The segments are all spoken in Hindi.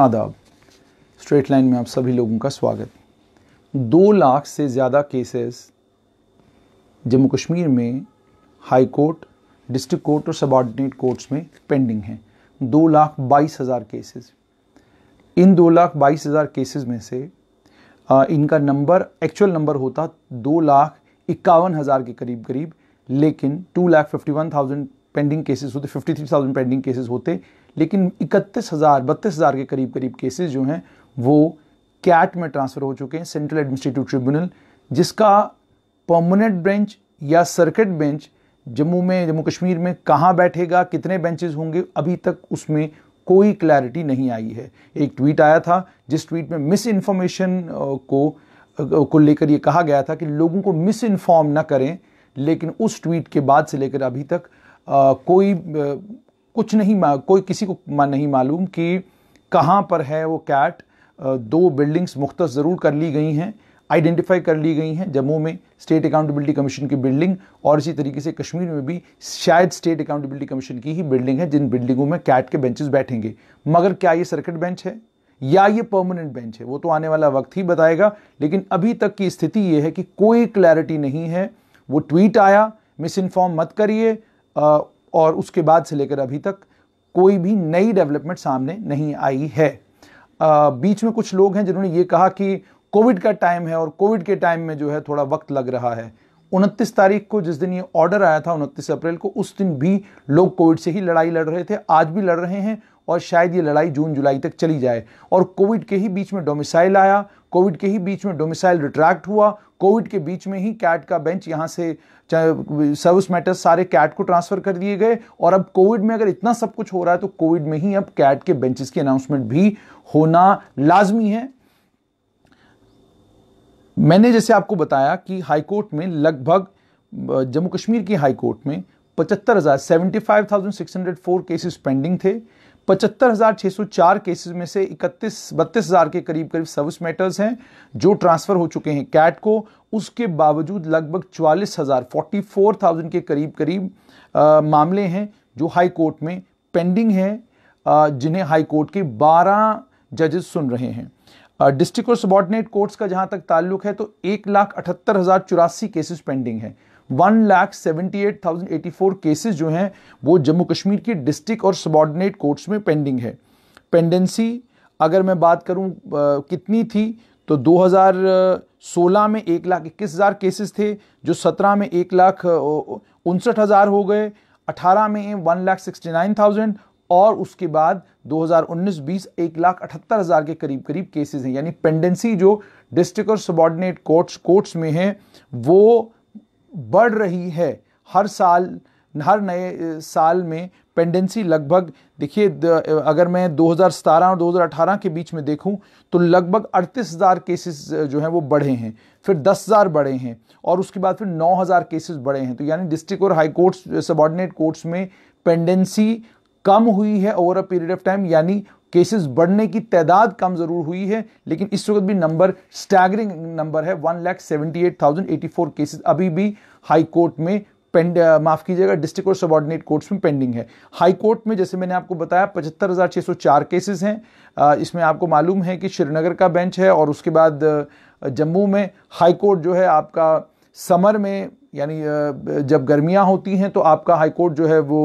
आदाब स्ट्रेट लाइन में आप सभी लोगों का स्वागत दो लाख से ज़्यादा केसेस जम्मू कश्मीर में हाई कोर्ट डिस्ट्रिक्ट कोर्ट और सबॉर्डिनेट कोर्ट्स में पेंडिंग हैं दो लाख बाईस हज़ार केसेस इन दो लाख बाईस हज़ार केसेस में से आ, इनका नंबर एक्चुअल नंबर होता दो लाख इक्यावन हज़ार के करीब करीब लेकिन two lakh fifty one thousand pending cases होते fifty three thousand pending cases होते लेकिन इकतीस हज़ार बत्तीस हज़ार के करीब करीब केसेस जो हैं वो कैट में ट्रांसफ़र हो चुके हैं सेंट्रल एडमिनिस्ट्रेटिव ट्रिब्यूनल जिसका परमानेंट बेंच या सर्किट बेंच जम्मू में जम्मू कश्मीर में कहाँ बैठेगा कितने बेंचेस होंगे अभी तक उसमें कोई क्लैरिटी नहीं आई है एक ट्वीट आया था जिस ट्वीट में मिस इन्फॉर्मेशन को को लेकर ये कहा गया था कि लोगों को मिस इन्फॉर्म ना करें लेकिन उस ट्वीट के बाद से लेकर अभी तक आ, कोई कुछ नहीं कोई किसी को नहीं मालूम कि कहाँ पर है वो कैट दो बिल्डिंग्स मुख्त ज़रूर कर ली गई हैं आइडेंटिफाई कर ली गई हैं जम्मू में स्टेट अकाउंटेबिलिटी कमीशन की बिल्डिंग और इसी तरीके से कश्मीर में भी शायद स्टेट अकाउंटेबिलिटी कमीशन की ही बिल्डिंग है जिन बिल्डिंगों में कैट के बेंचेस बैठेंगे मगर क्या ये सर्किट बेंच है या ये परमानेंट बेंच है वो तो आने वाला वक्त ही बताएगा लेकिन अभी तक की स्थिति ये है कि कोई क्लैरिटी नहीं है वो ट्वीट आया मिस इन्फॉर्म मत करिए और उसके बाद से लेकर अभी तक कोई भी नई डेवलपमेंट सामने नहीं आई है आ, बीच में कुछ लोग हैं जिन्होंने ये कहा कि कोविड का टाइम है और कोविड के टाइम में जो है थोड़ा वक्त लग रहा है उनतीस तारीख को जिस दिन ये ऑर्डर आया था उनतीस अप्रैल को उस दिन भी लोग कोविड से ही लड़ाई लड़ रहे थे आज भी लड़ रहे हैं और शायद ये लड़ाई जून जुलाई तक चली जाए और कोविड के ही बीच में डोमिसाइल आया कोविड के ही बीच में डोमिसाइल रिट्रैक्ट हुआ कोविड के बीच में ही कैट का बेंच यहाँ से सर्विस मैटर्स सारे कैट को ट्रांसफर कर दिए गए और अब कोविड में अगर इतना सब कुछ हो रहा है तो कोविड में ही अब कैट के बेंचेस की अनाउंसमेंट भी होना लाजमी है मैंने जैसे आपको बताया कि हाईकोर्ट में लगभग जम्मू कश्मीर की हाईकोर्ट में पचहत्तर हज़ार seventy five thousand six hundred four cases pending थे पचहत्तर हज़ार सौ चार में से इकतीस बत्तीस हज़ार के करीब करीब सर्विस मैटर्स हैं जो ट्रांसफ़र हो चुके हैं कैट को उसके बावजूद लगभग चवालीस हज़ार फोर्टी फोर थाउजेंड के करीब करीब आ, मामले हैं जो हाई कोर्ट में पेंडिंग हैं जिन्हें हाई कोर्ट के बारह जजेस सुन रहे हैं डिस्ट्रिक्ट और सबॉर्डिनेट कोर्ट्स का जहां तक ताल्लुक है तो एक लाख अठहत्तर हज़ार चौरासी केसेस पेंडिंग है one lakh seventy eight thousand eighty four cases जो हैं वो जम्मू कश्मीर की डिस्ट्रिक्ट और सबॉर्डिनेट कोर्ट्स में पेंडिंग है पेंडेंसी अगर मैं बात करूं आ, कितनी थी तो 2016 में एक लाख इक्कीस हज़ार केसेस थे जो 17 में एक लाख उनसठ हज़ार हो गए 18 में one lakh sixty nine thousand और उसके बाद 2019-20 एक लाख अठहत्तर हज़ार के करीब करीब केसेस हैं यानी पेंडेंसी जो डिस्ट्रिक्ट और सबॉर्डिनेट कोर्ट्स कोर्ट्स में हैं वो बढ़ रही है हर साल हर नए साल में पेंडेंसी लगभग देखिए अगर मैं 2017 और 2018 के बीच में देखूं तो लगभग 38,000 केसेस जो हैं वो बढ़े हैं फिर 10,000 बढ़े हैं और उसके बाद फिर 9,000 केसेस बढ़े हैं तो यानी डिस्ट्रिक्ट और हाई कोर्ट्स सबॉर्डिनेट कोर्ट्स में पेंडेंसी कम हुई है over a period of time यानी केसेस बढ़ने की तादाद कम ज़रूर हुई है लेकिन इस वक्त भी नंबर स्टैगरिंग नंबर है one lakh seventy eight thousand eighty four cases अभी भी हाई कोर्ट में पेंड माफ़ कीजिएगा डिस्ट्रिक्ट और सबॉर्डिनेट कोर्ट्स में पेंडिंग है हाई कोर्ट में जैसे मैंने आपको बताया पचहत्तर हज़ार छः सौ चार केसेज हैं इसमें आपको मालूम है कि श्रीनगर का बेंच है और उसके बाद जम्मू में हाई कोर्ट जो है आपका समर में यानी जब गर्मियां होती हैं तो आपका हाई कोर्ट जो है वो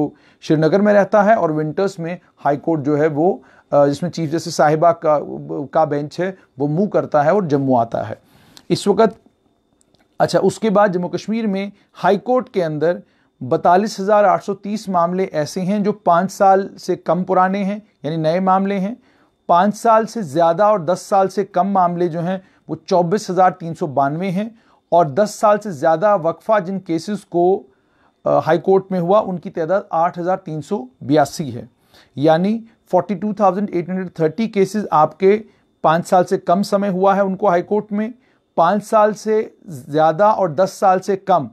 श्रीनगर में रहता है और विंटर्स में हाई कोर्ट जो है वो जिसमें चीफ जस्टिस साहिबा का का बेंच है वो मूव करता है और जम्मू आता है इस वक्त अच्छा उसके बाद जम्मू कश्मीर में हाई कोर्ट के अंदर बतालीस हज़ार आठ सौ तीस मामले ऐसे हैं जो पाँच साल से कम पुराने हैं यानी नए मामले हैं पाँच साल से ज़्यादा और दस साल से कम मामले जो हैं वो चौबीस हज़ार तीन सौ बानवे हैं और दस साल से ज़्यादा वक्फ़ा जिन केसेस को हाई कोर्ट में हुआ उनकी तादाद आठ हज़ार तीन सौ बयासी है यानी 42,830 केसेस आपके पाँच साल से कम समय हुआ है उनको हाईकोर्ट में पाँच साल से ज़्यादा और दस साल से कम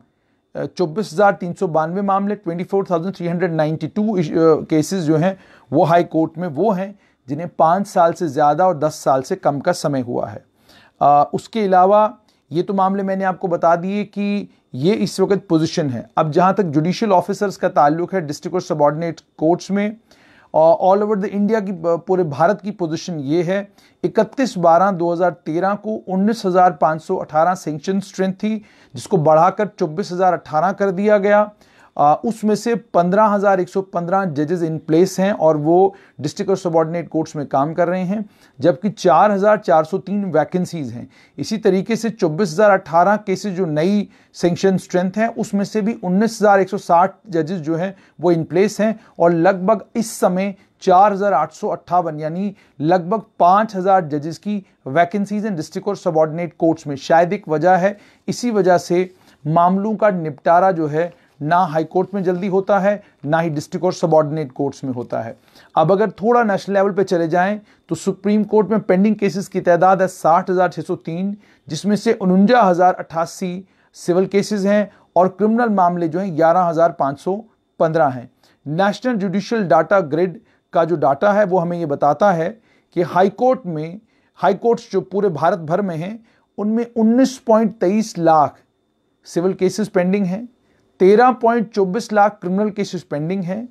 चौबीस हज़ार तीन सौ बानवे मामले twenty four thousand three hundred ninety two cases जो हैं वो हाई कोर्ट में वो हैं जिन्हें पाँच साल से ज़्यादा और दस साल से कम का समय हुआ है आ, उसके अलावा ये तो मामले मैंने आपको बता दिए कि ये इस वक्त पोजीशन है अब जहाँ तक जुडिशल ऑफिसर्स का ताल्लुक है डिस्ट्रिक्ट और सबॉर्डिनेट कोर्ट्स में ऑल ओवर द इंडिया की पूरे भारत की पोजीशन ये है 31 बारह 2013 को 19,518 सेंक्शन स्ट्रेंथ थी जिसको बढ़ाकर 24,018 कर दिया गया उसमें से 15,115 जजेस इन प्लेस हैं और वो डिस्ट्रिक्ट और सबॉर्डिनेट कोर्ट्स में काम कर रहे हैं जबकि 4,403 वैकेंसीज हैं इसी तरीके से 24,018 केसेस जो नई सेंक्शन स्ट्रेंथ हैं उसमें से भी 19,160 जजेस जो हैं वो इन प्लेस हैं और लगभग इस समय चार यानी लगभग 5000 जजेस की वैकेंसीज हैं डिस्ट्रिक्ट और सबॉर्डिनेट कोर्ट्स में शायद एक वजह है इसी वजह से मामलों का निपटारा जो है ना हाई कोर्ट में जल्दी होता है ना ही डिस्ट्रिक्ट और सबॉर्डिनेट कोर्ट्स में होता है अब अगर थोड़ा नेशनल लेवल पे चले जाएं तो सुप्रीम कोर्ट में पेंडिंग केसेस की तादाद है साठ हज़ार छः सौ तीन जिसमें से उनजा हज़ार अट्ठासी सिविल केसेस हैं और क्रिमिनल मामले जो हैं ग्यारह हज़ार पाँच सौ पंद्रह हैं नेशनल जुडिशल डाटा ग्रिड का जो डाटा है वो हमें ये बताता है कि हाई कोर्ट में हाई कोर्ट्स जो पूरे भारत भर में हैं उनमें 19.23 लाख सिविल केसेस पेंडिंग हैं 13.24 लाख क्रिमिनल केसेस पेंडिंग है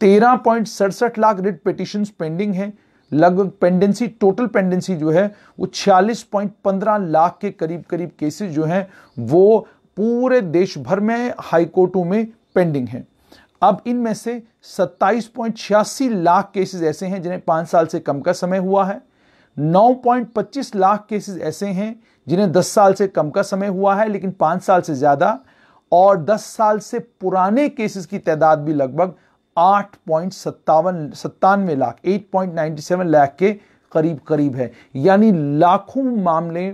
तेरह पॉइंट सड़सठ लाख रिट पिटिशन पेंडिंग है लगभग पेंडेंसी टोटल पेंडेंसी जो है वो छियालीस पॉइंट पंद्रह लाख के करीब करीब केसेस जो हैं वो पूरे देश भर में हाईकोर्टों में पेंडिंग हैं अब इनमें से सत्ताईस पॉइंट छियासी लाख केसेस ऐसे हैं जिन्हें पाँच साल से कम का समय हुआ है नौ पॉइंट पच्चीस लाख केसेस ऐसे हैं जिन्हें दस साल से कम का समय हुआ है लेकिन पाँच साल से ज़्यादा और 10 साल से पुराने केसेस की तादाद भी लगभग आठ पॉइंट सत्तावन सत्तानवे लाख 8.97 लाख के करीब करीब है यानी लाखों मामले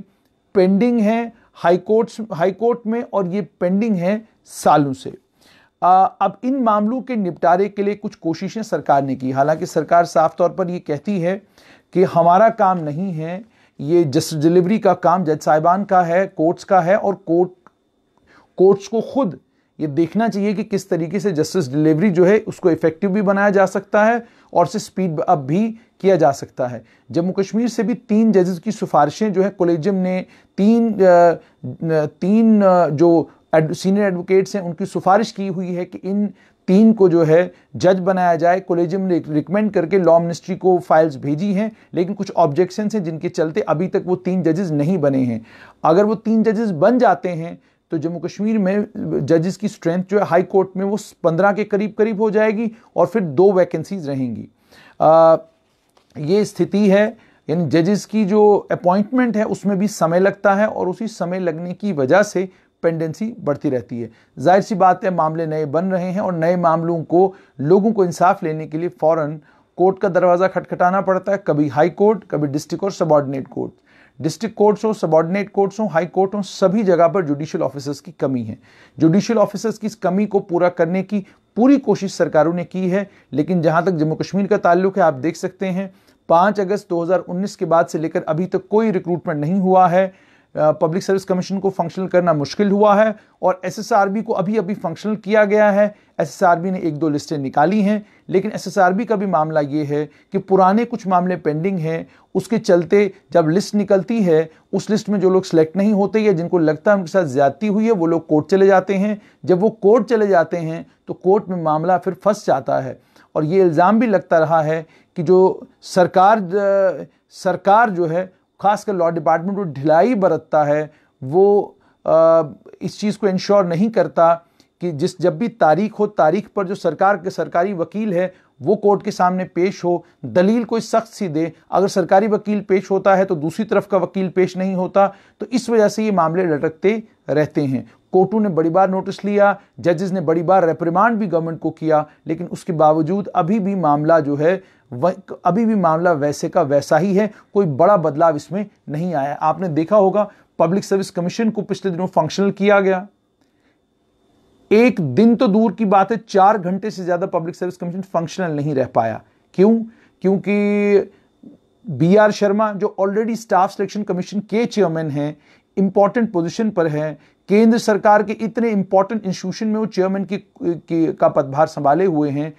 पेंडिंग हैं हाईकोर्ट्स हाईकोर्ट में और ये पेंडिंग हैं सालों से आ, अब इन मामलों के निपटारे के लिए कुछ कोशिशें सरकार ने की हालांकि सरकार साफ तौर पर ये कहती है कि हमारा काम नहीं है ये जस्ट डिलीवरी का काम जज साहिबान का है कोर्ट्स का है और कोर्ट कोर्ट्स को खुद ये देखना चाहिए कि किस तरीके से जस्टिस डिलीवरी जो है उसको इफेक्टिव भी बनाया जा सकता है और से स्पीड अप भी किया जा सकता है जम्मू कश्मीर से भी तीन जजेस की सिफारिशें जो है कोलेजियम ने तीन तीन जो सीनियर एडवोकेट्स हैं उनकी सिफारिश की हुई है कि इन तीन को जो है जज बनाया जाए कोलेजियम ने रिकमेंड करके लॉ मिनिस्ट्री को फाइल्स भेजी हैं लेकिन कुछ ऑब्जेक्शन हैं जिनके चलते अभी तक वो तीन जजेस नहीं बने हैं अगर वो तीन जजेस बन जाते हैं तो जम्मू कश्मीर में जजेस की स्ट्रेंथ जो है हाई कोर्ट में वो पंद्रह के करीब करीब हो जाएगी और फिर दो वैकेंसीज रहेंगी आ, ये स्थिति है यानी जजेस की जो अपॉइंटमेंट है उसमें भी समय लगता है और उसी समय लगने की वजह से पेंडेंसी बढ़ती रहती है जाहिर सी बात है मामले नए बन रहे हैं और नए मामलों को लोगों को इंसाफ लेने के लिए फ़ौरन कोर्ट का दरवाज़ा खटखटाना पड़ता है कभी हाई कोर्ट कभी डिस्ट्रिक्ट और सबॉर्डिनेट कोर्ट डिस्ट्रिक्ट कोर्ट्स हो सबॉर्डिनेट कोर्ट्स हो हाई कोर्ट हो सभी जगह पर जुडिशियल ऑफिसर्स की कमी है जुडिशियल ऑफिसर्स की इस कमी को पूरा करने की पूरी कोशिश सरकारों ने की है लेकिन जहां तक जम्मू कश्मीर का ताल्लुक है आप देख सकते हैं पांच अगस्त 2019 के बाद से लेकर अभी तक तो कोई रिक्रूटमेंट नहीं हुआ है पब्लिक सर्विस कमीशन को फंक्शनल करना मुश्किल हुआ है और एसएसआरबी को अभी अभी फंक्शनल किया गया है एसएसआरबी ने एक दो लिस्टें निकाली हैं लेकिन एसएसआरबी का भी मामला ये है कि पुराने कुछ मामले पेंडिंग हैं उसके चलते जब लिस्ट निकलती है उस लिस्ट में जो लोग सिलेक्ट नहीं होते या जिनको लगता है उनके साथ ज्यादती हुई है वो लोग कोर्ट चले जाते हैं जब वो कोर्ट चले जाते हैं तो कोर्ट में मामला फिर फंस जाता है और ये इल्ज़ाम भी लगता रहा है कि जो सरकार सरकार जो है खासकर लॉ डिपार्टमेंट वो ढिलाई बरतता है वो इस चीज़ को इंश्योर नहीं करता कि जिस जब भी तारीख हो तारीख पर जो सरकार के सरकारी वकील है वो कोर्ट के सामने पेश हो दलील कोई सख्त सी दे अगर सरकारी वकील पेश होता है तो दूसरी तरफ का वकील पेश नहीं होता तो इस वजह से ये मामले लटकते रहते हैं कोर्टों ने बड़ी बार नोटिस लिया जजेस ने बड़ी बार रेप्रिमांड भी गवर्नमेंट को किया लेकिन उसके बावजूद अभी भी मामला जो है अभी भी मामला वैसे का वैसा ही है कोई बड़ा बदलाव इसमें नहीं आया आपने देखा होगा पब्लिक सर्विस कमीशन को पिछले दिनों फंक्शनल किया गया एक दिन तो दूर की बात है चार घंटे से ज्यादा पब्लिक सर्विस कमीशन फंक्शनल नहीं रह पाया क्यों क्योंकि बी आर शर्मा जो ऑलरेडी स्टाफ सिलेक्शन कमीशन के चेयरमैन हैं इंपॉर्टेंट पोजीशन पर हैं केंद्र सरकार के इतने इंपॉर्टेंट इंस्टीट्यूशन में वो चेयरमैन की, की का पदभार संभाले हुए हैं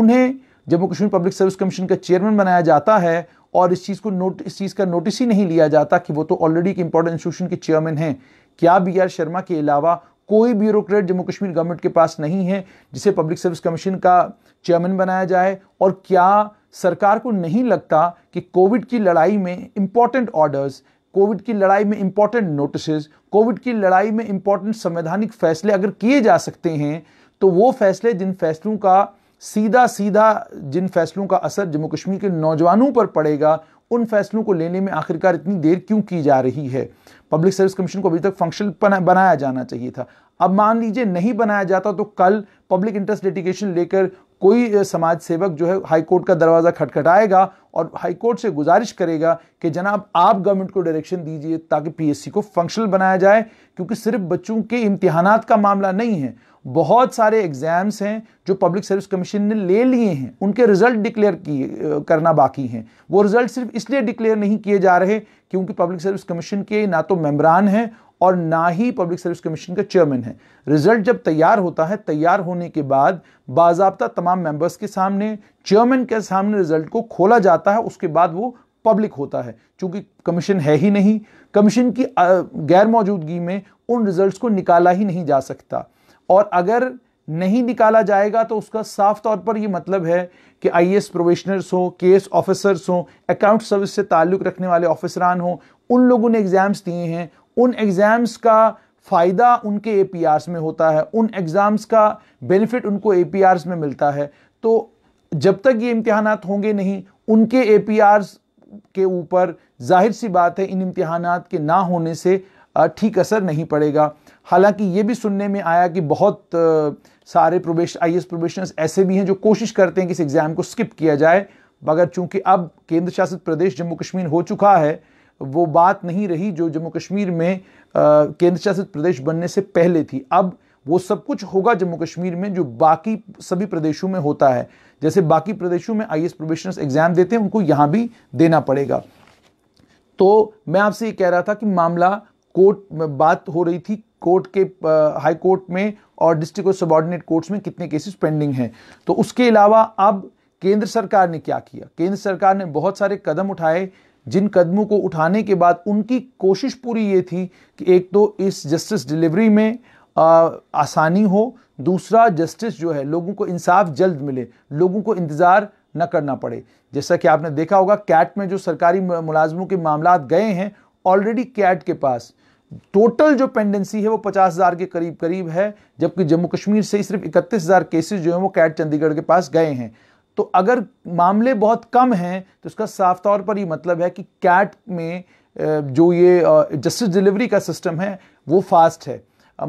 उन्हें Jammu Kashmir public service commission का चेयरमैन बनाया जाता है और इस चीज़ को नोट इस चीज़ का नोटिस ही नहीं लिया जाता कि वो तो ऑलरेडी एक इंपॉर्टेंट इंस्टीट्यूशन के चेयरमैन हैं क्या बी आर शर्मा के अलावा कोई ब्यूरोक्रेट जम्मू कश्मीर गवर्नमेंट के पास नहीं है जिसे पब्लिक सर्विस कमीशन का चेयरमैन बनाया जाए और क्या सरकार को नहीं लगता कि कोविड की लड़ाई में इंपॉर्टेंट ऑर्डर्स कोविड की लड़ाई में इंपॉर्टेंट नोटिस कोविड की लड़ाई में इंपॉर्टेंट संवैधानिक फैसले अगर किए जा सकते हैं तो वो फैसले जिन फैसलों का सीधा सीधा जिन फैसलों का असर जम्मू कश्मीर के नौजवानों पर पड़ेगा उन फैसलों को लेने में आखिरकार इतनी देर क्यों की जा रही है पब्लिक सर्विस कमीशन को अभी तक फंक्शनल बनाया जाना चाहिए था अब मान लीजिए नहीं बनाया जाता तो कल पब्लिक इंटरेस्ट डेडिकेशन लेकर कोई समाज सेवक जो है हाईकोर्ट का दरवाज़ा खटखटाएगा और हाईकोर्ट से गुजारिश करेगा कि जनाब आप गवर्नमेंट को डायरेक्शन दीजिए ताकि पीएससी को फंक्शनल बनाया जाए क्योंकि सिर्फ बच्चों के इम्तिहान का मामला नहीं है बहुत सारे एग्ज़ाम्स हैं जो पब्लिक सर्विस कमीशन ने ले लिए हैं उनके रिज़ल्ट डिक्लेयर किए करना बाकी हैं वो रिज़ल्ट सिर्फ इसलिए डिक्लेयर नहीं किए जा रहे क्योंकि पब्लिक सर्विस कमीशन के ना तो मेम्बरान हैं और ना ही पब्लिक सर्विस कमीशन का चेयरमैन है रिजल्ट जब तैयार होता है तैयार होने के बाद बाजाबता तमाम मेंबर्स के सामने चेयरमैन के सामने रिजल्ट को खोला जाता है उसके बाद वो पब्लिक होता है क्योंकि कमीशन है ही नहीं कमीशन की गैर मौजूदगी में उन रिजल्ट्स को निकाला ही नहीं जा सकता और अगर नहीं निकाला जाएगा तो उसका साफ तौर पर यह मतलब है कि आई एस हो हों केस ऑफिसर्स हो अकाउंट सर्विस से ताल्लुक़ रखने वाले ऑफिसरान हो उन लोगों ने एग्ज़ाम्स दिए हैं उन एग्ज़ाम्स का फ़ायदा उनके ए में होता है उन एग्ज़ाम्स का बेनिफिट उनको ए में मिलता है तो जब तक ये इम्तहान होंगे नहीं उनके ए के ऊपर जाहिर सी बात है इन इम्तहान के ना होने से ठीक असर नहीं पड़ेगा हालांकि ये भी सुनने में आया कि बहुत सारे प्रोबेश आई एस प्रोबेशनर्स ऐसे भी हैं जो कोशिश करते हैं कि इस एग्ज़ाम को स्किप किया जाए मगर चूंकि अब केंद्र शासित प्रदेश जम्मू कश्मीर हो चुका है वो बात नहीं रही जो जम्मू कश्मीर में केंद्र शासित प्रदेश बनने से पहले थी अब वो सब कुछ होगा जम्मू कश्मीर में जो बाकी सभी प्रदेशों में होता है जैसे बाकी प्रदेशों में आई एस प्रोबेशनर्स एग्ज़ाम देते हैं उनको यहाँ भी देना पड़ेगा तो मैं आपसे ये कह रहा था कि मामला कोर्ट में बात हो रही थी कोर्ट के आ, हाई कोर्ट में और डिस्ट्रिक्ट और सबॉर्डिनेट कोर्ट्स में कितने केसेस पेंडिंग हैं तो उसके अलावा अब केंद्र सरकार ने क्या किया केंद्र सरकार ने बहुत सारे कदम उठाए जिन कदमों को उठाने के बाद उनकी कोशिश पूरी ये थी कि एक तो इस जस्टिस डिलीवरी में आ, आसानी हो दूसरा जस्टिस जो है लोगों को इंसाफ जल्द मिले लोगों को इंतज़ार न करना पड़े जैसा कि आपने देखा होगा कैट में जो सरकारी मुलाजमों के मामला गए हैं ऑलरेडी कैट के पास टोटल जो पेंडेंसी है वो पचास हज़ार के करीब करीब है जबकि जम्मू कश्मीर से सिर्फ इकतीस हज़ार केसेज जो हैं वो कैट चंडीगढ़ के पास गए हैं तो अगर मामले बहुत कम हैं तो इसका साफ तौर पर ये मतलब है कि कैट में जो ये जस्टिस डिलीवरी का सिस्टम है वो फास्ट है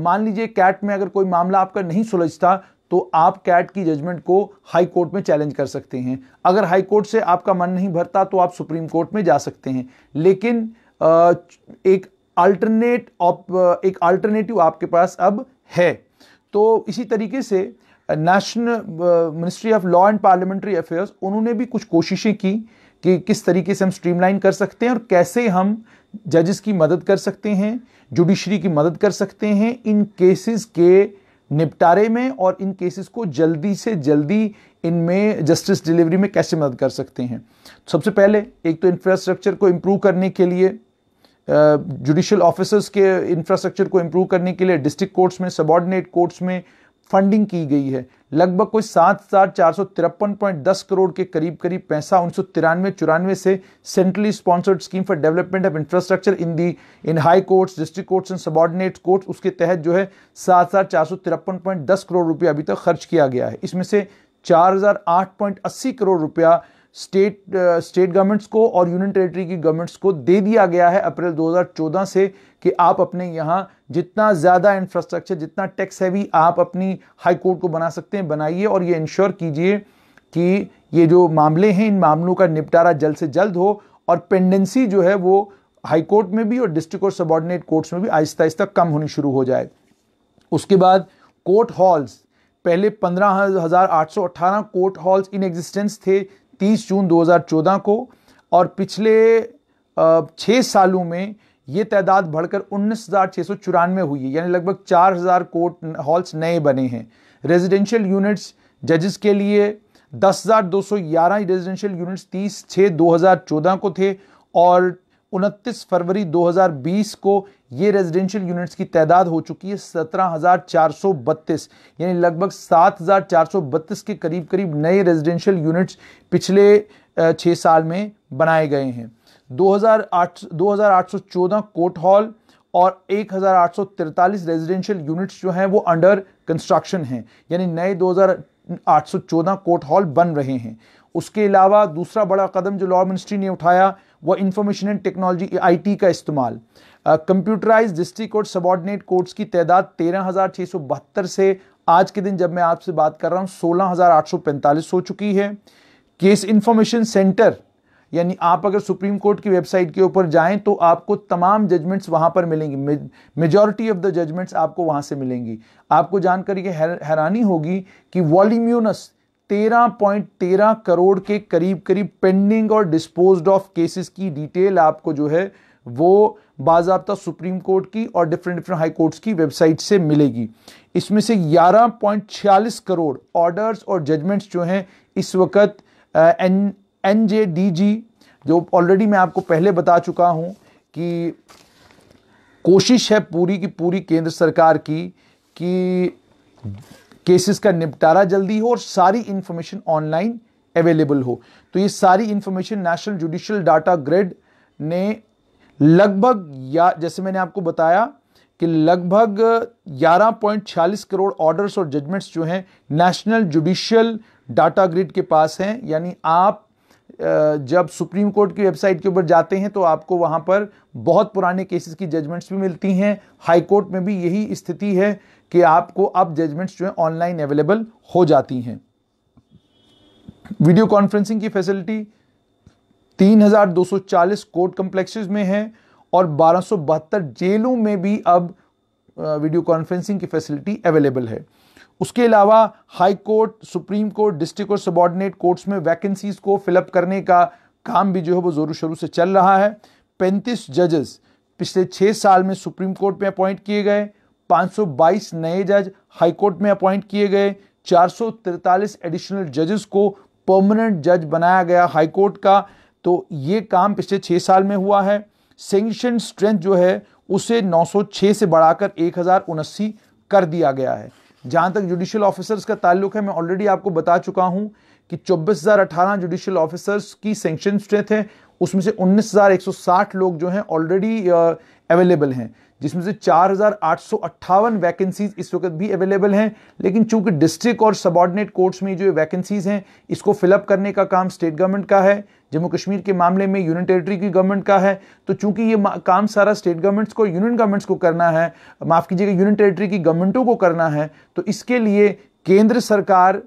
मान लीजिए कैट में अगर कोई मामला आपका नहीं सुलझता तो आप कैट की जजमेंट को हाई कोर्ट में चैलेंज कर सकते हैं अगर हाई कोर्ट से आपका मन नहीं भरता तो आप सुप्रीम कोर्ट में जा सकते हैं लेकिन एक अल्टरनेट एक अल्टरनेटिव आपके पास अब है तो इसी तरीके से national ministry of law and parliamentary affairs उन्होंने भी कुछ कोशिशें की कि किस तरीके से हम स्ट्रीमलाइन कर सकते हैं और कैसे हम जजेस की मदद कर सकते हैं जुडिशरी की मदद कर सकते हैं इन केसेस के निपटारे में और इन केसेस को जल्दी से जल्दी इनमें जस्टिस डिलीवरी में कैसे मदद कर सकते हैं सबसे पहले एक तो इंफ्रास्ट्रक्चर को इम्प्रूव करने के लिए जुडिशल uh, ऑफिसर्स के इंफ्रास्ट्रक्चर को इम्प्रूव करने के लिए डिस्ट्रिक्ट कोर्ट्स में सबॉर्डिनेट कोर्ट्स में फंडिंग की गई है लगभग कोई सात हजार चार सौ तिरपन पॉइंट दस करोड़ के करीब करीब पैसा उन्नीस सौ तिरानवे चौरानवे से centrally sponsored scheme for development of infrastructure in the in high courts district courts and subordinate courts उसके तहत जो है सात हजार चार सौ तिरपन पॉइंट दस करोड़ रुपया अभी तक तो खर्च किया गया है इसमें से चार हजार आठ पॉइंट अस्सी करोड़ रुपया स्टेट स्टेट गवर्नमेंट्स को और यूनियन टेरिटरी की गवर्नमेंट्स को दे दिया गया है अप्रैल दो हजार चौदह से कि आप अपने यहाँ जितना ज़्यादा इंफ्रास्ट्रक्चर जितना टैक्स हैवी आप अपनी हाई कोर्ट को बना सकते हैं बनाइए और ये इंश्योर कीजिए कि ये जो मामले हैं इन मामलों का निपटारा जल्द से जल्द हो और पेंडेंसी जो है वो हाई कोर्ट में भी और डिस्ट्रिक्ट और सबॉर्डिनेट कोर्ट्स में भी आहिस्ता आहिस्ता कम होनी शुरू हो जाए उसके बाद कोर्ट हॉल्स पहले पंद्रह हज़ार आठ सौ अट्ठारह कोर्ट हॉल्स इन एग्जिस्टेंस थे तीस जून 2014 को और पिछले छः सालों में ये तादाद बढ़कर उन्नीस हुई है यानी लगभग 4000 कोर्ट हॉल्स नए बने हैं रेजिडेंशियल यूनिट्स जजेस के लिए 10,211 रेजिडेंशियल यूनिट्स 30 छः 2014 को थे और 29 फरवरी 2020 को ये रेजिडेंशियल यूनिट्स की तादाद हो चुकी है 17,432 यानी लगभग 7,432 के करीब करीब नए रेजिडेंशियल यूनिट्स पिछले छः साल में बनाए गए हैं 2008 2814 कोर्ट हॉल और 1843 रेजिडेंशियल यूनिट्स जो हैं वो अंडर कंस्ट्रक्शन हैं यानी नए 2814 कोर्ट हॉल बन रहे हैं उसके अलावा दूसरा बड़ा कदम जो लॉ मिनिस्ट्री ने उठाया वह इंफॉर्मेशन एंड टेक्नोलॉजी आईटी का इस्तेमाल कंप्यूटराइज डिस्ट्रिक्ट और सबॉर्डिनेट कोर्ट्स की तादाद तेरह से आज के दिन जब मैं आपसे बात कर रहा हूँ सोलह हो चुकी है केस इंफॉर्मेशन सेंटर यानी आप अगर सुप्रीम कोर्ट की वेबसाइट के ऊपर जाएं तो आपको तमाम जजमेंट्स वहां पर मिलेंगी मेजॉरिटी ऑफ द जजमेंट्स आपको वहां से मिलेंगी आपको जानकर यह हैरानी होगी कि वॉलीम्यूनस तेरह पॉइंट तेरह करोड़ के करीब करीब पेंडिंग और डिस्पोज ऑफ केसेस की डिटेल आपको जो है वो बाबा सुप्रीम कोर्ट की और डिफरेंट डिफरेंट हाई कोर्ट्स की वेबसाइट से मिलेगी इसमें से ग्यारह पॉइंट छियालीस करोड़ ऑर्डर्स और जजमेंट्स जो हैं इस वक्त एन एन जो ऑलरेडी मैं आपको पहले बता चुका हूँ कि कोशिश है पूरी की पूरी केंद्र सरकार की कि केसेस का निपटारा जल्दी हो और सारी इंफॉर्मेशन ऑनलाइन अवेलेबल हो तो ये सारी information national judicial data grid ने लगभग या जैसे मैंने आपको बताया कि लगभग 11.46 करोड़ ऑर्डर्स और जजमेंट्स जो हैं नेशनल जुडिशियल डाटा ग्रिड के पास हैं यानी आप जब सुप्रीम कोर्ट की वेबसाइट के ऊपर जाते हैं तो आपको वहाँ पर बहुत पुराने केसेस की जजमेंट्स भी मिलती हैं हाई कोर्ट में भी यही स्थिति है कि आपको अब जजमेंट्स जो है ऑनलाइन अवेलेबल हो जाती हैं वीडियो कॉन्फ्रेंसिंग की फैसिलिटी 3,240 कोर्ट कम्प्लेक्सेस में है और बारह जेलों में भी अब वीडियो कॉन्फ्रेंसिंग की फैसिलिटी अवेलेबल है उसके अलावा high court supreme court district और सबॉर्डिनेट कोर्ट्स में वैकेंसीज को फिलअप करने का काम भी जो है वो ज़ोरों शोरों से चल रहा है पैंतीस जजेस पिछले छः साल में सुप्रीम कोर्ट में अपॉइंट किए गए 522 नए जज हाईकोर्ट में अपॉइंट किए गए 443 एडिशनल जजेस को परमानेंट जज बनाया गया हाई कोर्ट का तो ये काम पिछले छः साल में हुआ है सेंक्शन स्ट्रेंथ जो है उसे 906 से बढ़ाकर एक कर दिया गया है जहां तक जुडिशियल ऑफिसर्स का ताल्लुक है मैं ऑलरेडी आपको बता चुका हूं कि चौबीस हजार अठारह जुडिशियल ऑफिसर्स की सेंक्शन स्ट्रेंथ है उसमें से 19,160 लोग जो हैं ऑलरेडी अवेलेबल हैं जिसमें से चार हज़ार वैकेंसीज इस वक्त भी अवेलेबल हैं लेकिन चूंकि डिस्ट्रिक्ट और सबॉर्डिनेट कोर्ट्स में जो वैकेंसीज हैं इसको फिलअप करने का काम स्टेट गवर्नमेंट का है जम्मू कश्मीर के मामले में यूनियन टेरिटरी की गवर्नमेंट का है तो चूंकि ये काम सारा स्टेट गवर्नमेंट्स को यूनियन गवर्नमेंट्स को करना है माफ़ कीजिएगा यूनियन टेरिटरी की गवर्नमेंटों को करना है तो इसके लिए केंद्र सरकार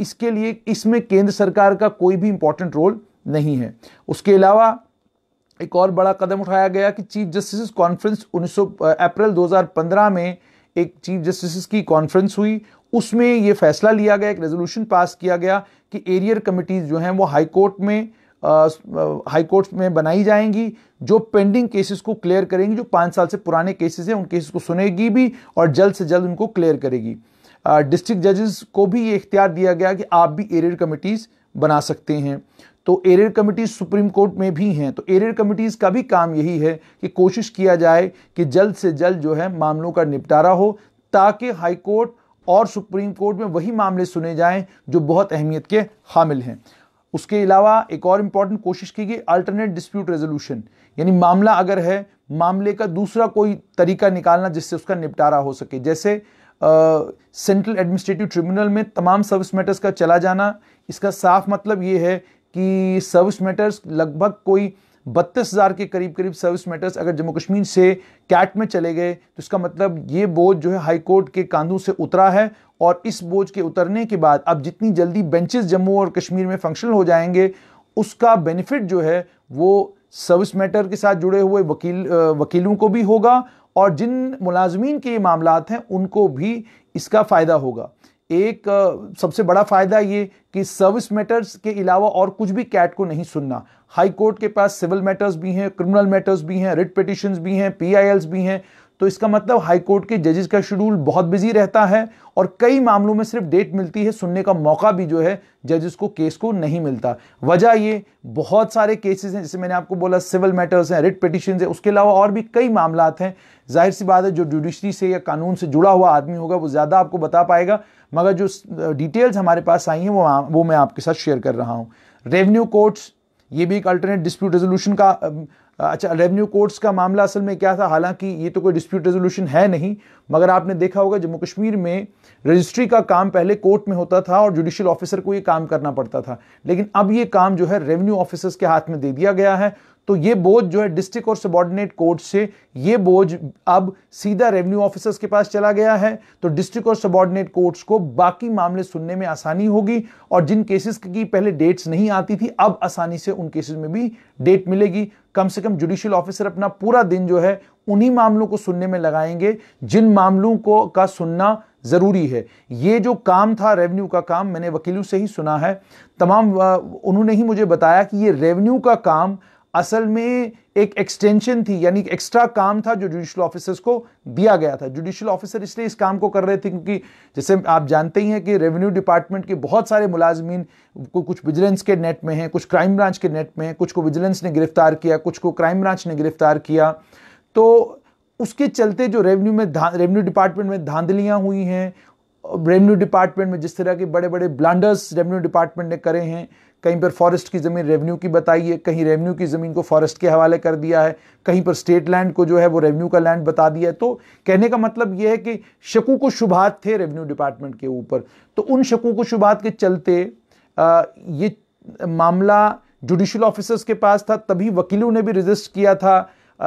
इसके लिए इसमें केंद्र सरकार का कोई भी इंपॉर्टेंट रोल नहीं है उसके अलावा एक और बड़ा कदम उठाया गया कि चीफ जस्टिस कॉन्फ्रेंस 1900 अप्रैल 2015 में एक चीफ जस्टिस की कॉन्फ्रेंस हुई उसमें ये फैसला लिया गया एक रेजोल्यूशन पास किया गया कि एरियर कमिटीज़ जो हैं वो हाई कोर्ट में हाई कोर्ट में बनाई जाएंगी जो पेंडिंग केसेस को क्लियर करेंगी जो पाँच साल से पुराने केसेस हैं उन केसेस को सुनेगी भी और जल्द से जल्द उनको क्लियर करेगी डिस्ट्रिक्ट जजेस को भी ये इख्तियार दिया गया कि आप भी एरियर कमिटीज़ बना सकते हैं तो एरियर कमिटीज सुप्रीम कोर्ट में भी हैं तो एरियर कमिटीज का भी काम यही है कि कोशिश किया जाए कि जल्द से जल्द जो है मामलों का निपटारा हो ताकि हाई कोर्ट और सुप्रीम कोर्ट में वही मामले सुने जाएं जो बहुत अहमियत के हामिल हैं उसके अलावा एक और इम्पॉर्टेंट कोशिश की गई अल्टरनेट डिस्प्यूट रेजोल्यूशन यानी मामला अगर है मामले का दूसरा कोई तरीका निकालना जिससे उसका निपटारा हो सके जैसे सेंट्रल एडमिनिस्ट्रेटिव ट्रिब्यूनल में तमाम सर्विस मैटर्स का चला जाना इसका साफ मतलब ये है कि सर्विस मैटर्स लगभग कोई बत्तीस हज़ार के करीब करीब सर्विस मैटर्स अगर जम्मू कश्मीर से कैट में चले गए तो इसका मतलब ये बोझ जो है हाई कोर्ट के कांधों से उतरा है और इस बोझ के उतरने के बाद अब जितनी जल्दी बेंचेस जम्मू और कश्मीर में फंक्शनल हो जाएंगे उसका बेनिफिट जो है वो सर्विस मैटर के साथ जुड़े हुए वकील वकीलों को भी होगा और जिन मुलाजमीन के ये मामला हैं उनको भी इसका फ़ायदा होगा एक सबसे बड़ा फ़ायदा ये कि सर्विस मैटर्स के अलावा और कुछ भी कैट को नहीं सुनना हाई कोर्ट के पास सिविल मैटर्स भी हैं क्रिमिनल मैटर्स भी हैं रिट पिटिशंस भी हैं पीआईएल्स भी हैं तो इसका मतलब हाईकोर्ट के जजेस का शेड्यूल बहुत बिजी रहता है और कई मामलों में सिर्फ डेट मिलती है सुनने का मौका भी जो है जजेस को केस को नहीं मिलता वजह ये बहुत सारे केसेस हैं जैसे मैंने आपको बोला सिविल मैटर्स हैं रिट पिटिशन है उसके अलावा और भी कई मामला हैं जाहिर सी बात है जो जुडिशरी से या कानून से जुड़ा हुआ आदमी होगा वो ज़्यादा आपको बता पाएगा मगर जो डिटेल्स हमारे पास आई हैं वो वो मैं आपके साथ शेयर कर रहा हूँ रेवेन्यू कोर्ट्स ये भी एक अल्टरनेट डिस्प्यूट रेजोल्यूशन का अच्छा रेवेन्यू कोर्ट्स का मामला असल में क्या था हालांकि ये तो कोई डिस्प्यूट रेजोल्यूशन है नहीं मगर आपने देखा होगा जम्मू कश्मीर में रजिस्ट्री का काम पहले कोर्ट में होता था और जुडिशियल ऑफिसर को ये काम करना पड़ता था लेकिन अब ये काम जो है रेवेन्यू ऑफिसर्स के हाथ में दे दिया गया है तो ये बोझ जो है डिस्ट्रिक्ट और सबॉर्डिनेट कोर्ट से ये बोझ अब सीधा रेवेन्यू ऑफिसर्स के पास चला गया है तो डिस्ट्रिक्ट और सबॉर्डिनेट कोर्ट्स को बाकी मामले सुनने में आसानी होगी और जिन केसेस की पहले डेट्स नहीं आती थी अब आसानी से उन केसेस में भी डेट मिलेगी कम से कम जुडिशियल ऑफिसर अपना पूरा दिन जो है उन्हीं मामलों को सुनने में लगाएंगे जिन मामलों को का सुनना ज़रूरी है ये जो काम था रेवेन्यू का काम मैंने वकीलों से ही सुना है तमाम उन्होंने ही मुझे बताया कि ये रेवेन्यू का काम असल में एक एक्सटेंशन थी यानी एक एक्स्ट्रा काम था जो जुडिशल ऑफिसर्स को दिया गया था जुडिशल ऑफिसर इसलिए इस काम को कर रहे थे क्योंकि जैसे आप जानते ही हैं कि रेवेन्यू डिपार्टमेंट के बहुत सारे मुलाजमीन को कुछ विजिलेंस के नेट में हैं कुछ क्राइम ब्रांच के नेट में कुछ को विजिलेंस ने गिरफ्तार किया कुछ को क्राइम ब्रांच ने गिरफ्तार किया तो उसके चलते जो रेवेन्यू में रेवेन्यू डिपार्टमेंट में धांधलियाँ हुई हैं रेवेन्यू डिपार्टमेंट में जिस तरह के बड़े बड़े ब्लांडर्स रेवेन्यू डिपार्टमेंट ने करे हैं कहीं पर फॉरेस्ट की ज़मीन रेवेन्यू की बताई है कहीं रेवेन्यू की ज़मीन को फॉरेस्ट के हवाले कर दिया है कहीं पर स्टेट लैंड को जो है वो रेवेन्यू का लैंड बता दिया है तो कहने का मतलब ये है कि शकू को शुभात थे रेवेन्यू डिपार्टमेंट के ऊपर तो उन शकू को शुभात के चलते आ, ये मामला जुडिशल ऑफिसर्स के पास था तभी वकीलों ने भी रजिस्ट किया था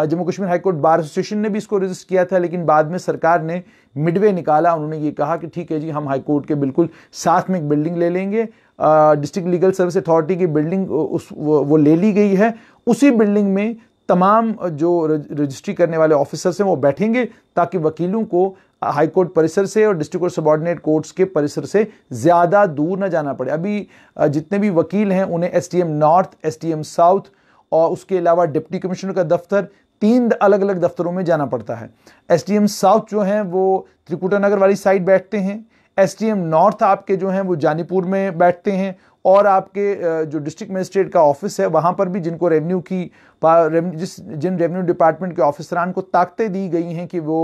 Jammu Kashmir high court bar association ने भी इसको रजिस्ट किया था लेकिन बाद में सरकार ने मिडवे निकाला उन्होंने ये कहा कि ठीक है जी हम हाईकोर्ट के बिल्कुल साथ में एक बिल्डिंग ले लेंगे डिस्ट्रिक्ट लीगल सर्विस अथॉरिटी की बिल्डिंग उस वो, वो ले ली गई है उसी बिल्डिंग में तमाम जो रजिस्ट्री करने वाले ऑफिसर्स हैं वो बैठेंगे ताकि वकीलों को हाई कोर्ट परिसर से और डिस्ट्रिक्ट और सबॉर्डिनेट कोर्ट्स के परिसर से ज़्यादा दूर ना जाना पड़े अभी जितने भी वकील हैं उन्हें एस नॉर्थ एस साउथ और उसके अलावा डिप्टी कमिश्नर का दफ्तर तीन अलग अलग दफ्तरों में जाना पड़ता है एस साउथ जो हैं वो त्रिकुटा नगर वाली साइड बैठते हैं एसटीएम नॉर्थ आपके जो हैं वो जानीपुर में बैठते हैं और आपके जो डिस्ट्रिक्ट मजिस्ट्रेट का ऑफिस है वहाँ पर भी जिनको रेवेन्यू की जिस जिन रेवेन्यू डिपार्टमेंट के ऑफिसरान को ताकतें दी गई हैं कि वो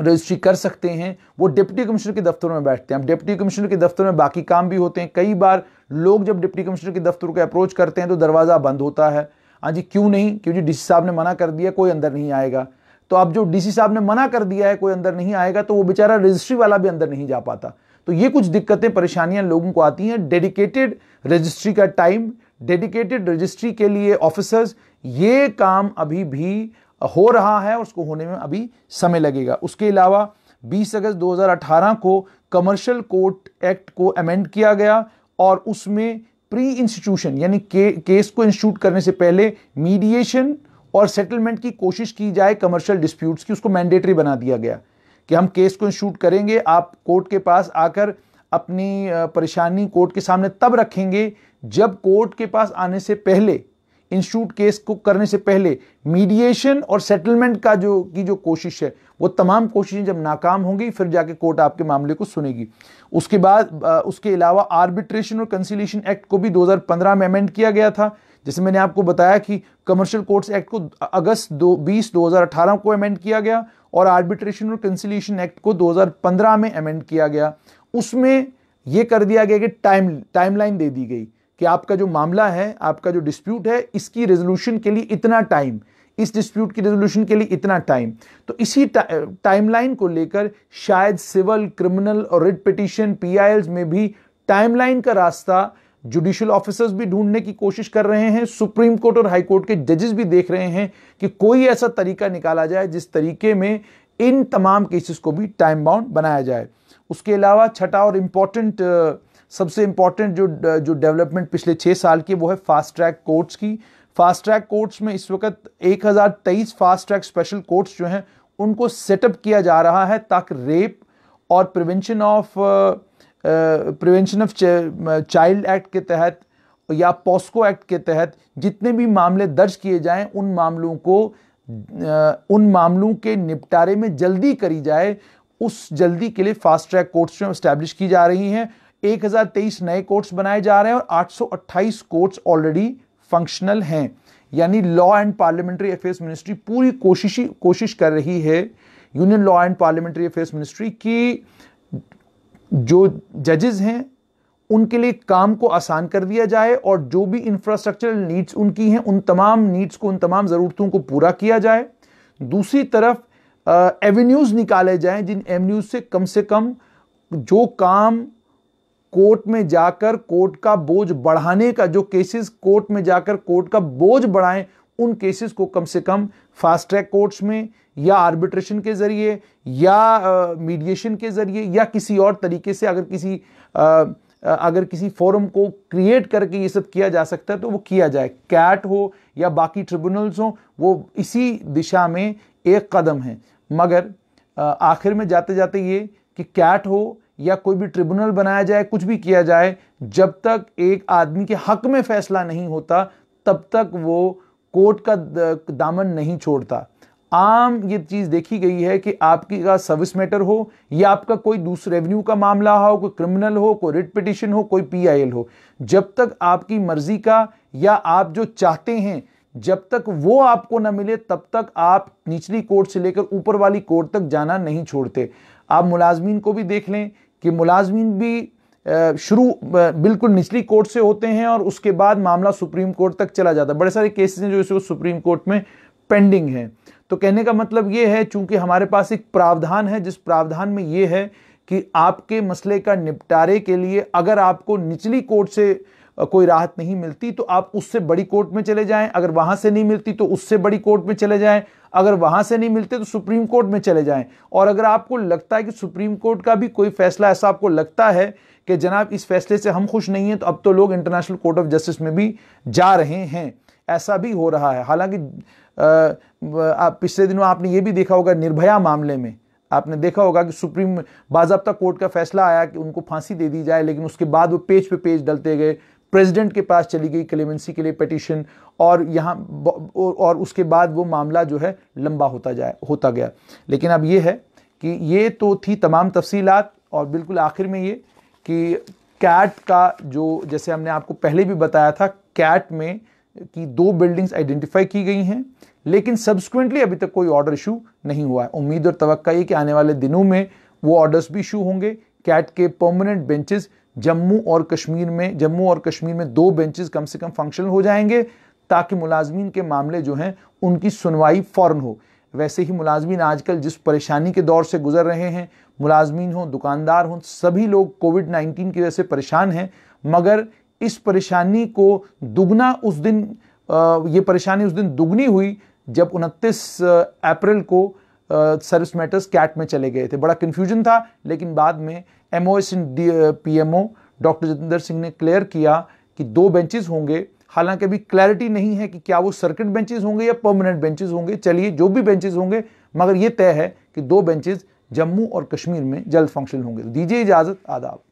रजिस्ट्री कर सकते हैं वो डिप्टी कमिश्नर के दफ्तरों में बैठते हैं अब डिप्टी कमिश्नर के दफ्तर में बाकी काम भी होते हैं कई बार लोग जब डिप्टी कमिश्नर के दफ्तर को अप्रोच करते हैं तो दरवाज़ा बंद होता है हाँ जी क्यों नहीं क्योंकि डी साहब ने मना कर दिया कोई अंदर नहीं आएगा तो अब जो डीसी साहब ने मना कर दिया है कोई अंदर नहीं आएगा तो वो बेचारा रजिस्ट्री वाला भी अंदर नहीं जा पाता तो ये कुछ दिक्कतें परेशानियां लोगों को आती हैं डेडिकेटेड रजिस्ट्री का टाइम डेडिकेटेड रजिस्ट्री के लिए ऑफिसर्स ये काम अभी भी हो रहा है और उसको होने में अभी समय लगेगा उसके अलावा 20 अगस्त 2018 को कमर्शियल कोर्ट एक्ट को अमेंड किया गया और उसमें प्री इंस्टीट्यूशन यानी के, केस को इंस्टीट्यूट करने से पहले मीडिएशन और सेटलमेंट की कोशिश की जाए कमर्शियल डिस्प्यूट्स की उसको मैंडेटरी बना दिया गया कि हम केस को इंस्टीट्यूट करेंगे आप कोर्ट के पास आकर अपनी परेशानी कोर्ट के सामने तब रखेंगे जब कोर्ट के पास आने से पहले इंस्टीट्यूट केस को करने से पहले मीडिएशन और सेटलमेंट का जो की जो कोशिश है वो तमाम कोशिशें जब नाकाम होंगी फिर जाके कोर्ट आपके मामले को सुनेगी उसके बाद उसके अलावा आर्बिट्रेशन और कंसिलेशन एक्ट को भी 2015 में अमेंड किया गया था जैसे मैंने आपको बताया कि कमर्शियल कोर्ट्स एक्ट को अगस्त दो बीस दो को अमेंड किया गया और आर्बिट्रेशन और कंसिलेशन एक्ट को 2015 में अमेंड किया गया उसमें यह कर दिया गया कि टाइम टाइमलाइन दे दी गई कि आपका जो मामला है आपका जो डिस्प्यूट है इसकी रेजोल्यूशन के लिए इतना टाइम इस डिस्प्यूट की रेजोल्यूशन के लिए इतना टाइम तो इसी टाइमलाइन को लेकर शायद सिविल क्रिमिनल और रिट पिटिशन पी में भी टाइमलाइन का रास्ता जुडिशियल ऑफिसर्स भी ढूंढने की कोशिश कर रहे हैं सुप्रीम कोर्ट और हाई कोर्ट के जजेस भी देख रहे हैं कि कोई ऐसा तरीका निकाला जाए जिस तरीके में इन तमाम केसेस को भी टाइम बाउंड बनाया जाए उसके अलावा छठा और इम्पॉर्टेंट सबसे इम्पॉर्टेंट जो जो डेवलपमेंट पिछले छः साल की वो है फास्ट ट्रैक कोर्ट्स की फास्ट ट्रैक कोर्ट्स में इस वक्त एक फास्ट ट्रैक स्पेशल कोर्ट्स जो हैं उनको सेटअप किया जा रहा है ताकि रेप और prevention of prevention of child act के तहत या पॉस्को एक्ट के तहत जितने भी मामले दर्ज किए जाएं उन मामलों को उन मामलों के निपटारे में जल्दी करी जाए उस जल्दी के लिए फास्ट ट्रैक कोर्ट्स में स्टैब्लिश की जा रही हैं 1023 नए कोर्ट्स बनाए जा रहे हैं और 828 कोर्ट्स ऑलरेडी फंक्शनल हैं यानी law and parliamentary affairs ministry पूरी कोशिश कोशिश कर रही है union law and parliamentary affairs ministry की जो जजेस हैं उनके लिए काम को आसान कर दिया जाए और जो भी इंफ्रास्ट्रक्चरल नीड्स उनकी हैं उन तमाम नीड्स को उन तमाम ज़रूरतों को पूरा किया जाए दूसरी तरफ एवेन्यूज़ निकाले जाएं जिन एवेन्यूज़ से कम से कम जो काम कोर्ट में जाकर कोर्ट का बोझ बढ़ाने का जो केसेस कोर्ट में जाकर कोर्ट का बोझ बढ़ाएं उन केसेस को कम से कम फास्ट ट्रैक कोर्ट्स में या आर्बिट्रेशन के ज़रिए या मीडिएशन के ज़रिए या किसी और तरीके से अगर किसी आ, अगर किसी फोरम को क्रिएट करके ये सब किया जा सकता है तो वो किया जाए कैट हो या बाकी ट्रिब्यूनल्स हो वो इसी दिशा में एक कदम है मगर आखिर में जाते जाते ये कि कैट हो या कोई भी ट्रिब्यूनल बनाया जाए कुछ भी किया जाए जब तक एक आदमी के हक में फैसला नहीं होता तब तक वो कोर्ट का दामन नहीं छोड़ता आम ये चीज़ देखी गई है कि आपकी का सर्विस मैटर हो या आपका कोई दूसरे रेवेन्यू का मामला हो कोई क्रिमिनल हो कोई रिट पिटिशन हो कोई पीआईएल हो जब तक आपकी मर्जी का या आप जो चाहते हैं जब तक वो आपको ना मिले तब तक आप निचली कोर्ट से लेकर ऊपर वाली कोर्ट तक जाना नहीं छोड़ते आप मुलाजमीन को भी देख लें कि मुलाजमीन भी शुरू बिल्कुल निचली कोर्ट से होते हैं और उसके बाद मामला सुप्रीम कोर्ट तक चला जाता है बड़े सारे केसेस हैं जो इसको सुप्रीम कोर्ट में पेंडिंग है तो कहने का मतलब ये है चूंकि हमारे पास एक प्रावधान है जिस प्रावधान में ये है कि आपके मसले का निपटारे के लिए अगर आपको निचली कोर्ट से कोई राहत नहीं मिलती तो आप उससे बड़ी कोर्ट में चले जाएं अगर वहां से नहीं मिलती तो उससे बड़ी कोर्ट में चले जाएं अगर वहां से नहीं मिलते तो सुप्रीम कोर्ट में चले जाएं और अगर आपको लगता है कि सुप्रीम कोर्ट का भी कोई फैसला ऐसा आपको लगता है कि जनाब इस फैसले से हम खुश नहीं हैं तो अब तो लोग इंटरनेशनल कोर्ट ऑफ जस्टिस में भी जा रहे हैं ऐसा भी हो रहा है हालांकि पिछले दिनों आपने ये भी देखा होगा निर्भया मामले में आपने देखा होगा कि सुप्रीम बाजाबा कोर्ट का फैसला आया कि उनको फांसी दे दी जाए लेकिन उसके बाद वो पेज पे पेज डलते गए प्रेसिडेंट के पास चली गई क्लेमेंसी के लिए पटिशन और यहाँ और उसके बाद वो मामला जो है लंबा होता जाए होता गया लेकिन अब ये है कि ये तो थी तमाम तफसीलात और बिल्कुल आखिर में ये कि कैट का जो जैसे हमने आपको पहले भी बताया था कैट में की दो बिल्डिंग्स आइडेंटिफाई की गई हैं लेकिन सब्सिक्वेंटली अभी तक कोई ऑर्डर इशू नहीं हुआ है उम्मीद और तो ये कि आने वाले दिनों में वो ऑर्डर्स भी इशू होंगे कैट के परमानेंट बेंचेस जम्मू और कश्मीर में जम्मू और कश्मीर में दो बेंचेस कम से कम फंक्शनल हो जाएंगे ताकि मुलाजमीन के मामले जो हैं उनकी सुनवाई फ़ौर हो वैसे ही मुलाजमीन आजकल जिस परेशानी के दौर से गुजर रहे हैं मुलाजमीन हों दुकानदार हों सभी लोग कोविड नाइन्टीन की वजह से परेशान हैं मगर इस परेशानी को दुगना उस दिन ये परेशानी उस दिन दुगनी हुई जब उनतीस अप्रैल को सर्विस मैटर्स कैट में चले गए थे बड़ा कन्फ्यूजन था लेकिन बाद में M O S in P M O doctor Jitendra Singh ने क्लियर किया कि दो बेंचेस होंगे हालांकि अभी क्लैरिटी नहीं है कि क्या वो सर्किट बेंचेस होंगे या परमानेंट बेंचेस होंगे चलिए जो भी बेंचेस होंगे मगर ये तय है कि दो बेंचेस जम्मू और कश्मीर में जल्द फंक्शन होंगे दीजिए इजाज़त आदाब